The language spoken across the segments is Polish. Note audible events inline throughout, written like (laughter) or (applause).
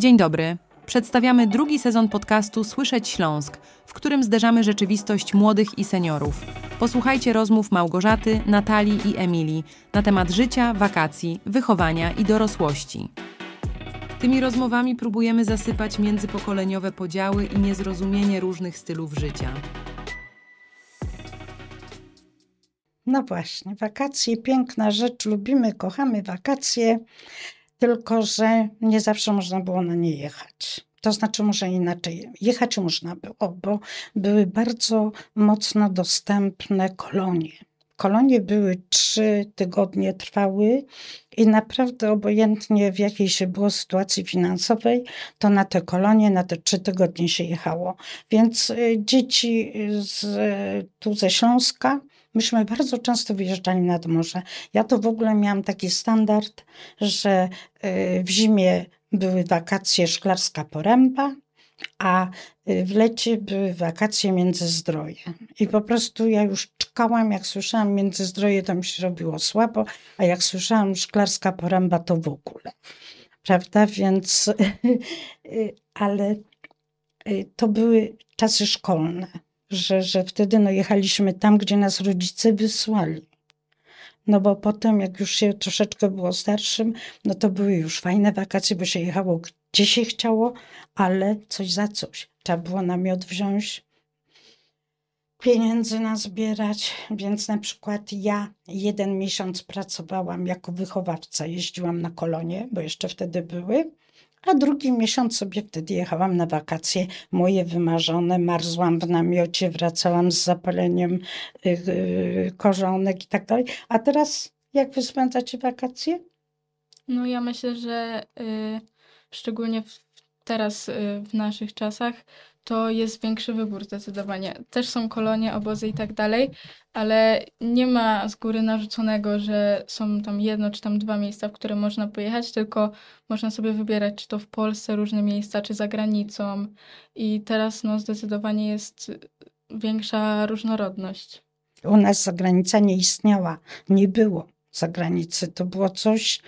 Dzień dobry. Przedstawiamy drugi sezon podcastu Słyszeć Śląsk, w którym zderzamy rzeczywistość młodych i seniorów. Posłuchajcie rozmów Małgorzaty, Natalii i Emilii na temat życia, wakacji, wychowania i dorosłości. Tymi rozmowami próbujemy zasypać międzypokoleniowe podziały i niezrozumienie różnych stylów życia. No właśnie, wakacje, piękna rzecz, lubimy, kochamy wakacje tylko że nie zawsze można było na nie jechać. To znaczy, może inaczej, jechać można było, bo były bardzo mocno dostępne kolonie. Kolonie były trzy tygodnie trwały i naprawdę obojętnie w jakiej się było sytuacji finansowej, to na te kolonie, na te trzy tygodnie się jechało. Więc y, dzieci z, tu ze Śląska Myśmy bardzo często wyjeżdżali nad morze. Ja to w ogóle miałam taki standard, że y, w zimie były wakacje Szklarska Poręba, a y, w lecie były wakacje Międzyzdroje. I po prostu ja już czkałam, jak słyszałam Międzyzdroje, to mi się robiło słabo, a jak słyszałam Szklarska Poręba, to w ogóle. Prawda? Więc, (laughs) y, ale to były czasy szkolne że, że wtedy no, jechaliśmy tam, gdzie nas rodzice wysłali. No bo potem, jak już się troszeczkę było starszym, no to były już fajne wakacje, bo się jechało gdzie się chciało, ale coś za coś. Trzeba było namiot wziąć, pieniędzy nazbierać, więc na przykład ja jeden miesiąc pracowałam jako wychowawca, jeździłam na kolonie, bo jeszcze wtedy były a drugi miesiąc sobie wtedy jechałam na wakacje moje wymarzone, marzłam w namiocie, wracałam z zapaleniem y, y, korzonek i tak dalej. A teraz jak wy spędzacie wakacje? No ja myślę, że y, szczególnie w, teraz y, w naszych czasach to jest większy wybór zdecydowanie. Też są kolonie, obozy i tak dalej, ale nie ma z góry narzuconego, że są tam jedno czy tam dwa miejsca, w które można pojechać, tylko można sobie wybierać, czy to w Polsce różne miejsca, czy za granicą. I teraz no, zdecydowanie jest większa różnorodność. U nas zagranica nie istniała, nie było zagranicy. To było coś.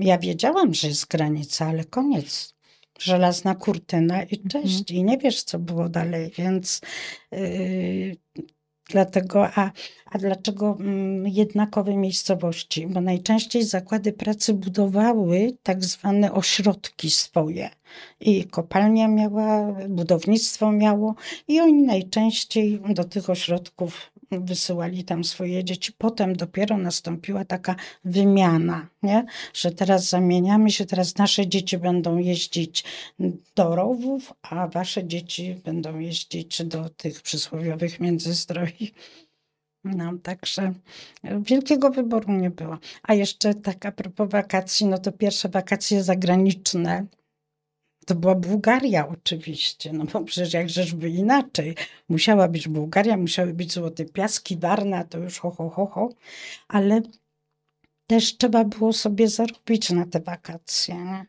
Ja wiedziałam, że jest granica, ale koniec żelazna kurtyna i cześć. Mhm. I nie wiesz, co było dalej, więc yy, dlatego, a, a dlaczego mm, jednakowe miejscowości? Bo najczęściej zakłady pracy budowały tak zwane ośrodki swoje. I kopalnia miała, budownictwo miało, i oni najczęściej do tych ośrodków wysyłali tam swoje dzieci. Potem dopiero nastąpiła taka wymiana, nie? że teraz zamieniamy się, teraz nasze dzieci będą jeździć do rowów, a wasze dzieci będą jeździć do tych przysłowiowych międzyzdroi. No, także wielkiego wyboru nie było. A jeszcze taka propos wakacji, no to pierwsze wakacje zagraniczne to była Bułgaria oczywiście, no bo przecież jak rzeczby inaczej. Musiała być Bułgaria, musiały być Złote Piaski, Warna, to już ho, ho, ho, ho. Ale też trzeba było sobie zarobić na te wakacje. Nie?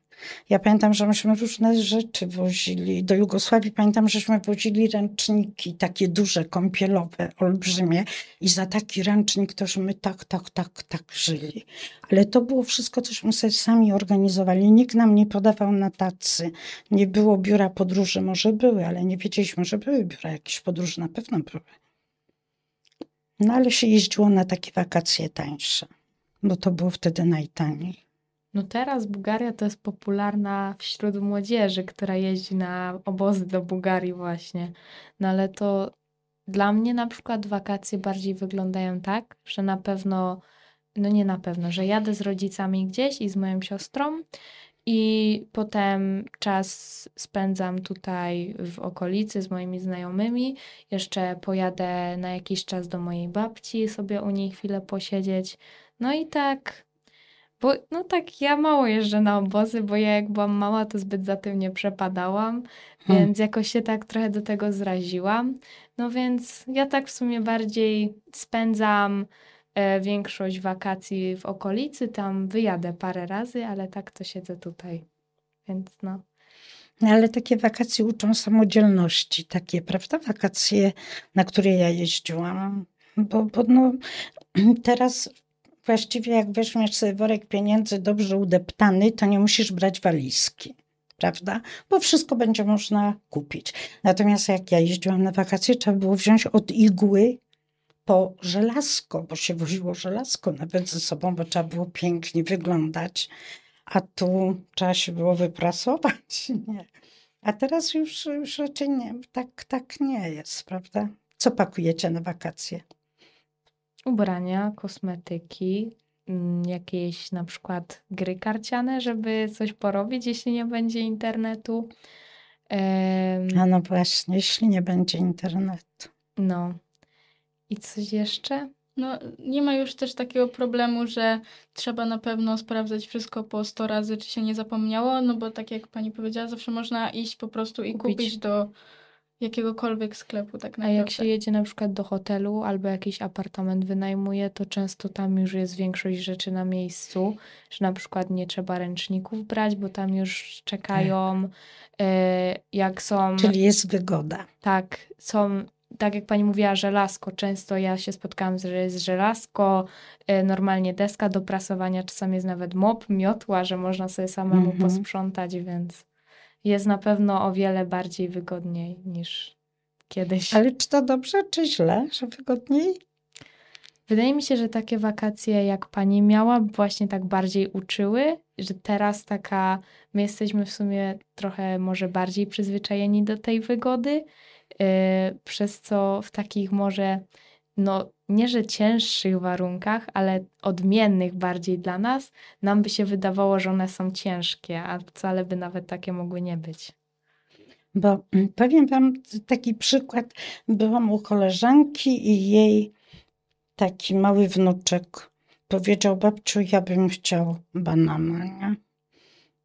Ja pamiętam, że myśmy różne rzeczy wozili. Do Jugosławii pamiętam, żeśmy wozili ręczniki, takie duże, kąpielowe, olbrzymie. I za taki ręcznik tośmy my tak, tak, tak, tak żyli. Ale to było wszystko, cośmy sobie sami organizowali. Nikt nam nie podawał na tacy. Nie było biura podróży, może były, ale nie wiedzieliśmy, że były biura jakieś podróży, na pewno były. No ale się jeździło na takie wakacje tańsze bo to było wtedy najtaniej. No teraz Bułgaria to jest popularna wśród młodzieży, która jeździ na obozy do Bułgarii właśnie. No ale to dla mnie na przykład wakacje bardziej wyglądają tak, że na pewno, no nie na pewno, że jadę z rodzicami gdzieś i z moją siostrą i potem czas spędzam tutaj w okolicy z moimi znajomymi. Jeszcze pojadę na jakiś czas do mojej babci, sobie u niej chwilę posiedzieć. No i tak, bo no tak, ja mało jeżdżę na obozy, bo ja jak byłam mała, to zbyt za tym nie przepadałam, hmm. więc jakoś się tak trochę do tego zraziłam. No więc ja tak w sumie bardziej spędzam E, większość wakacji w okolicy, tam wyjadę parę razy, ale tak to siedzę tutaj. Więc no. no. ale takie wakacje uczą samodzielności, takie, prawda? Wakacje, na które ja jeździłam. Bo, bo no, (clears throat) teraz właściwie jak weźmiesz sobie worek pieniędzy dobrze udeptany, to nie musisz brać walizki prawda? Bo wszystko będzie można kupić. Natomiast jak ja jeździłam na wakacje, trzeba było wziąć od igły po żelazko, bo się woziło żelazko nawet ze sobą, bo trzeba było pięknie wyglądać, a tu trzeba się było wyprasować. (laughs) Nie. A teraz już, już raczej nie, tak, tak nie jest, prawda? Co pakujecie na wakacje? Ubrania, kosmetyki, mm, jakieś na przykład gry karciane, żeby coś porobić, jeśli nie będzie internetu. Um, A no właśnie, jeśli nie będzie internetu. No, i coś jeszcze? No, nie ma już też takiego problemu, że trzeba na pewno sprawdzać wszystko po 100 razy, czy się nie zapomniało, no bo tak jak pani powiedziała, zawsze można iść po prostu i kupić, Kupić. do jakiegokolwiek sklepu tak naprawdę A jak się jedzie na przykład do hotelu albo jakiś apartament wynajmuje, to często tam już jest większość rzeczy na miejscu, że na przykład nie trzeba ręczników brać, bo tam już czekają, tak. y, jak są, Czyli jest wygoda. tak, są tak jak pani mówiła, żelazko, często ja się spotkałam z, z żelazko, e, normalnie deska do prasowania, czasami jest nawet mop, miotła, że można sobie samemu mm -hmm. posprzątać, więc jest na pewno o wiele bardziej wygodniej niż kiedyś. Ale czy to dobrze, czy źle, że wygodniej? Wydaje mi się, że takie wakacje, jak pani miała, właśnie tak bardziej uczyły, że teraz taka, my jesteśmy w sumie trochę może bardziej przyzwyczajeni do tej wygody, Y, przez co w takich może, no nie że cięższych warunkach, ale odmiennych bardziej dla nas, nam by się wydawało, że one są ciężkie, a wcale by nawet takie mogły nie być. Bo mm, powiem Wam taki przykład. Byłam u koleżanki i jej taki mały wnuczek powiedział: Babciu, ja bym chciał banana, nie?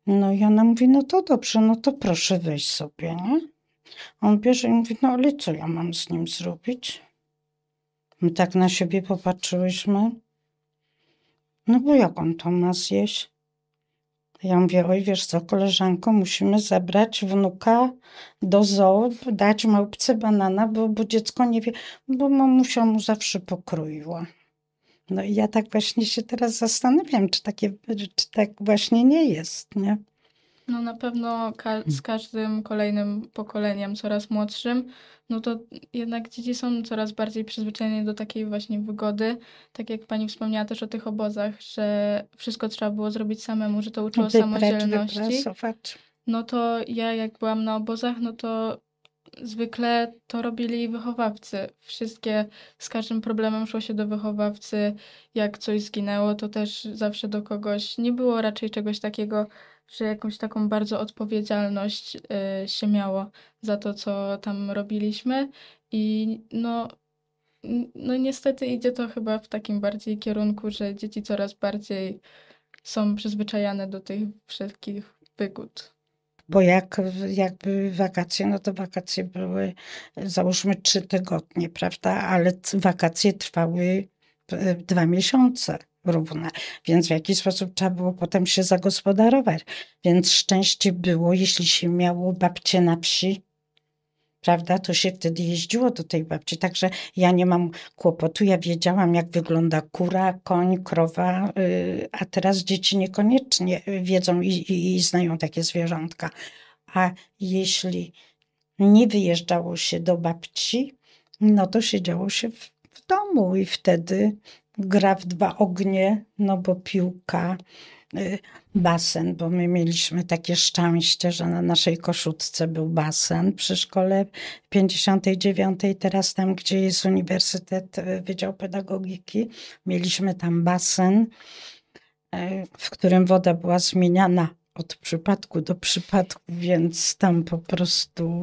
No i ona mówi: No to dobrze, no to proszę wyjść sobie, nie? On bierze i mówi, no ale co ja mam z nim zrobić? My tak na siebie popatrzyłyśmy. No bo jak on to ma zjeść? Ja mówię, oj wiesz co, koleżanko, musimy zabrać wnuka do zoo, dać małpce banana, bo, bo dziecko nie wie, bo mamusia mu zawsze pokroiła. No i ja tak właśnie się teraz zastanawiam, czy, takie, czy tak właśnie nie jest, nie? No na pewno ka mm. z każdym kolejnym pokoleniem, coraz młodszym, no to jednak dzieci są coraz bardziej przyzwyczajone do takiej właśnie wygody. Tak jak pani wspomniała też o tych obozach, że wszystko trzeba było zrobić samemu, że to uczyło samodzielności. No to ja jak byłam na obozach, no to zwykle to robili wychowawcy. Wszystkie, z każdym problemem szło się do wychowawcy. Jak coś zginęło, to też zawsze do kogoś. Nie było raczej czegoś takiego, że jakąś taką bardzo odpowiedzialność y, się miało za to, co tam robiliśmy. I no, no niestety idzie to chyba w takim bardziej kierunku, że dzieci coraz bardziej są przyzwyczajane do tych wszystkich wygód bo jak, jakby wakacje, no to wakacje były załóżmy trzy tygodnie, prawda? Ale wakacje trwały e, dwa miesiące równa. Więc w jakiś sposób trzeba było potem się zagospodarować. Więc szczęście było, jeśli się miało babcie na wsi, prawda, to się wtedy jeździło do tej babci. Także ja nie mam kłopotu. Ja wiedziałam, jak wygląda kura, koń, krowa, y, a teraz dzieci niekoniecznie wiedzą i, i, i znają takie zwierzątka. A jeśli nie wyjeżdżało się do babci, no to siedziało się w, w domu i wtedy gra w dwa ognie, no bo piłka, y, basen, bo my mieliśmy takie szczęście, że na naszej koszutce był basen przy szkole 59. Teraz tam, gdzie jest Uniwersytet y, Wydział Pedagogiki, mieliśmy tam basen, y, w którym woda była zmieniana od przypadku do przypadku, więc tam po prostu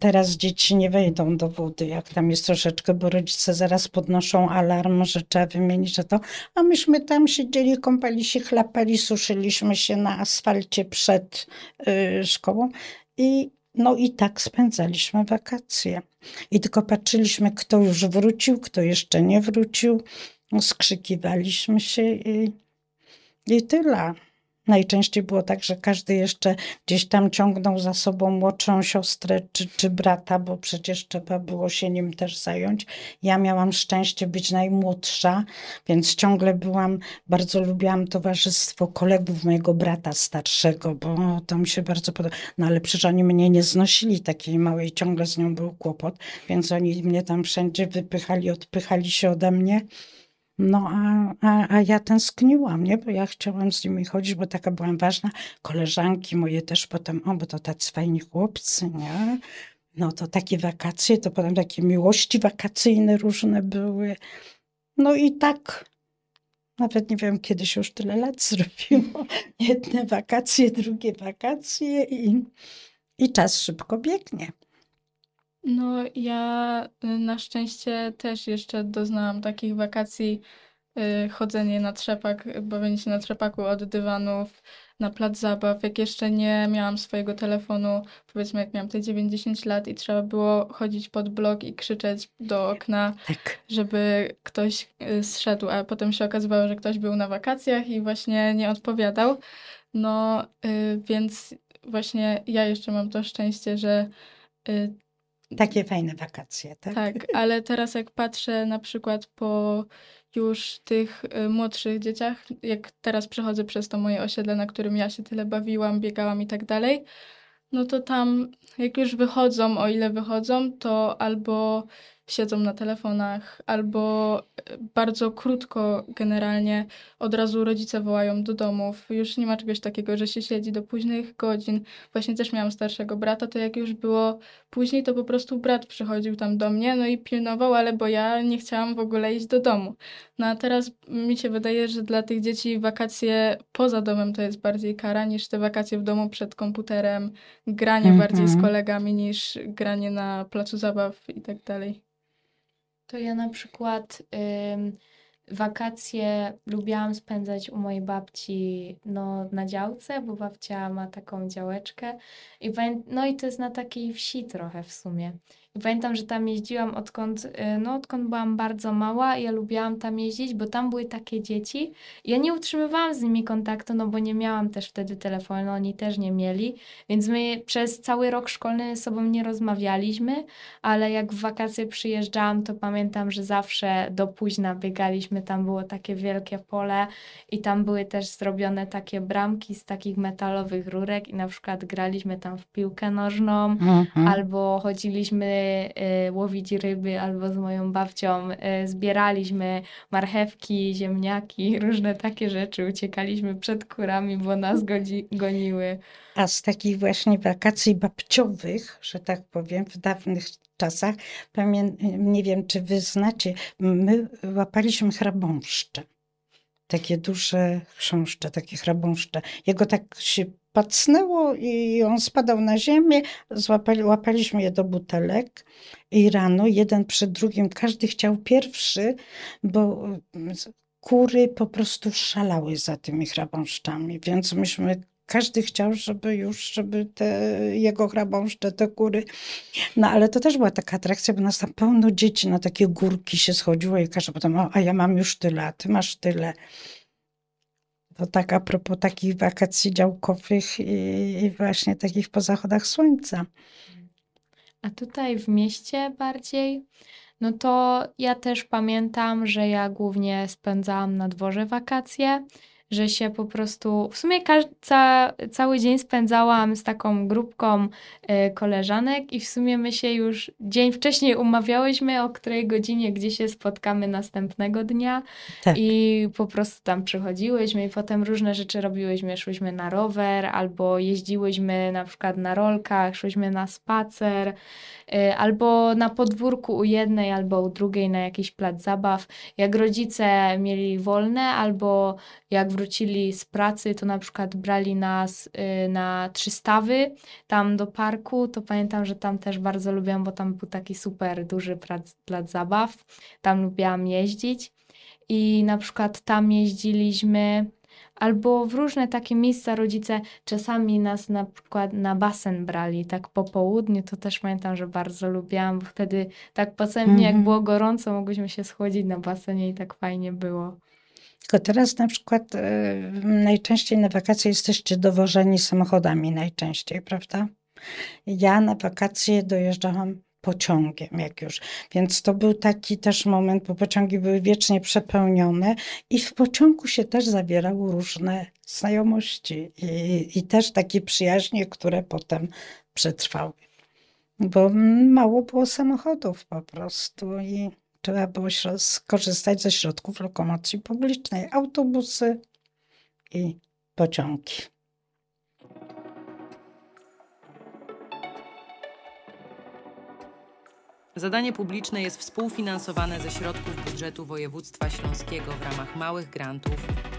Teraz dzieci nie wejdą do wody, jak tam jest troszeczkę, bo rodzice zaraz podnoszą alarm, że trzeba wymienić to. A myśmy tam siedzieli, kąpali się, chlapali, suszyliśmy się na asfalcie przed yy, szkołą i no i tak spędzaliśmy wakacje. I tylko patrzyliśmy, kto już wrócił, kto jeszcze nie wrócił. Skrzykiwaliśmy się i, i tyle. Najczęściej było tak, że każdy jeszcze gdzieś tam ciągnął za sobą młodszą siostrę czy, czy brata, bo przecież trzeba było się nim też zająć. Ja miałam szczęście być najmłodsza, więc ciągle byłam, bardzo lubiłam towarzystwo kolegów mojego brata starszego, bo to mi się bardzo podoba. No ale przecież oni mnie nie znosili takiej małej, ciągle z nią był kłopot, więc oni mnie tam wszędzie wypychali, odpychali się ode mnie. No a, a, a ja tęskniłam, nie? bo ja chciałam z nimi chodzić, bo taka byłam ważna. Koleżanki moje też potem, o, bo to tacy fajni chłopcy, nie? No to takie wakacje, to potem takie miłości wakacyjne różne były. No i tak, nawet nie wiem, kiedy się już tyle lat (laughs) zrobiło. Jedne wakacje, drugie wakacje i, i czas szybko biegnie. No, ja y, na szczęście też jeszcze doznałam takich wakacji, y, chodzenie na trzepak, bawienie się na trzepaku od dywanów na plac zabaw. Jak jeszcze nie miałam swojego telefonu, powiedzmy jak miałam te 90 lat i trzeba było chodzić pod blok i krzyczeć do okna, Tak. żeby ktoś y, zszedł, a potem się okazywało, że ktoś był na wakacjach i właśnie nie odpowiadał. No, więc właśnie ja jeszcze mam to szczęście, że takie fajne wakacje, tak? Tak, ale teraz jak patrzę na przykład po już tych y, młodszych dzieciach, jak teraz przechodzę przez to moje osiedle, na którym ja się tyle bawiłam, biegałam i tak dalej, no to tam jak już wychodzą, o ile wychodzą, to albo siedzą na telefonach, albo e, bardzo krótko generalnie od razu rodzice wołają do domów. Już nie ma czegoś takiego, że się siedzi do późnych godzin. Właśnie też miałam starszego brata, to jak już było później, to po prostu brat przychodził tam do mnie, no i pilnował, ale bo ja nie chciałam w ogóle iść do domu. No a teraz mi się wydaje, że dla tych dzieci wakacje poza domem to jest bardziej kara niż te wakacje w domu przed komputerem, granie mm -hmm. bardziej z mhm. kolegami niż granie na placu zabaw i tak dalej to ja na przykład y, wakacje lubiłam spędzać u mojej babci no, na działce, bo babcia ma taką działeczkę. I, no i to jest na takiej wsi trochę w sumie. I pamiętam, że tam jeździłam odkąd, y, no, odkąd byłam bardzo mała i ja lubiłam tam jeździć, bo tam były takie dzieci. Ja nie utrzymywałam z nimi kontaktu, no bo nie miałam też wtedy telefonu, oni też nie mieli, więc my przez cały rok szkolny ze sobą nie rozmawialiśmy, ale jak w wakacje przyjeżdżałam, to pamiętam, że zawsze do późna biegaliśmy, tam było takie wielkie pole i tam były też zrobione takie bramki z takich metalowych rurek i na przykład graliśmy tam w piłkę nożną mm -hmm. albo chodziliśmy E, łowić ryby albo z moją babcią e, zbieraliśmy marchewki, ziemniaki, (laughs) różne takie rzeczy. Uciekaliśmy przed kurami, bo nas godzi, goniły. A z takich właśnie wakacji babciowych, że tak powiem, w dawnych czasach, pamiętam, nie wiem czy wy znacie, my łapaliśmy chrabąszcze takie duże chrząszcze, takie chrabąszcze. Jego tak się pacnęło i on spadał na ziemię. Złapali, łapaliśmy je do butelek i rano, jeden przed drugim, każdy chciał pierwszy, bo mm, kury po prostu szalały za tymi chrabąszczami, więc myśmy każdy chciał, żeby już, żeby te jego chrabąszcze, te kury. No ale to też była taka atrakcja, bo nas tam pełno dzieci na takie górki się schodziło i każdy potem, o, a ja mam już tyle, a ty masz tyle. To tak a propos takich wakacji działkowych i, i właśnie takich po zachodach słońca. A tutaj w mieście bardziej, no to ja też pamiętam, że ja głównie spędzałam na dworze wakacje że się po prostu w sumie ca cały dzień spędzałam z taką grupką y, koleżanek i w sumie my się już dzień wcześniej umawiałyśmy, o której godzinie gdzie się spotkamy następnego dnia tak. i po prostu tam przychodziłyśmy i potem różne rzeczy robiłyśmy, szłyśmy na rower albo jeździłyśmy na przykład na rolkach, szłyśmy na spacer y, albo na podwórku u jednej albo u drugiej na jakiś plac zabaw, jak rodzice mieli wolne albo jak w wrócili z pracy, to na przykład brali nas y, na trzy stawy tam do parku, to pamiętam, że tam też bardzo lubiłam, bo tam był taki super duży plac zabaw, tam lubiłam jeździć i na przykład tam jeździliśmy albo w różne takie miejsca rodzice czasami nas na przykład na basen brali, tak po południu, to też pamiętam, że bardzo lubiłam, bo wtedy tak po mm -hmm. jak mhm. było gorąco, mogliśmy się schodzić na basenie i tak fajnie było. Tylko teraz na przykład e, najczęściej na wakacje jesteście dowożeni samochodami najczęściej, prawda? Ja na wakacje dojeżdżałam pociągiem, jak już. Więc to był taki też moment, bo pociągi były wiecznie przepełnione i w pociągu się też zawierały różne znajomości i, i też takie przyjaźnie, które potem przetrwały. Bo mało było samochodów po prostu i trzeba było skorzystać ze środków lokomocji publicznej, autobusy i pociągi. Zadanie publiczne jest współfinansowane ze środków budżetu województwa śląskiego w ramach małych grantów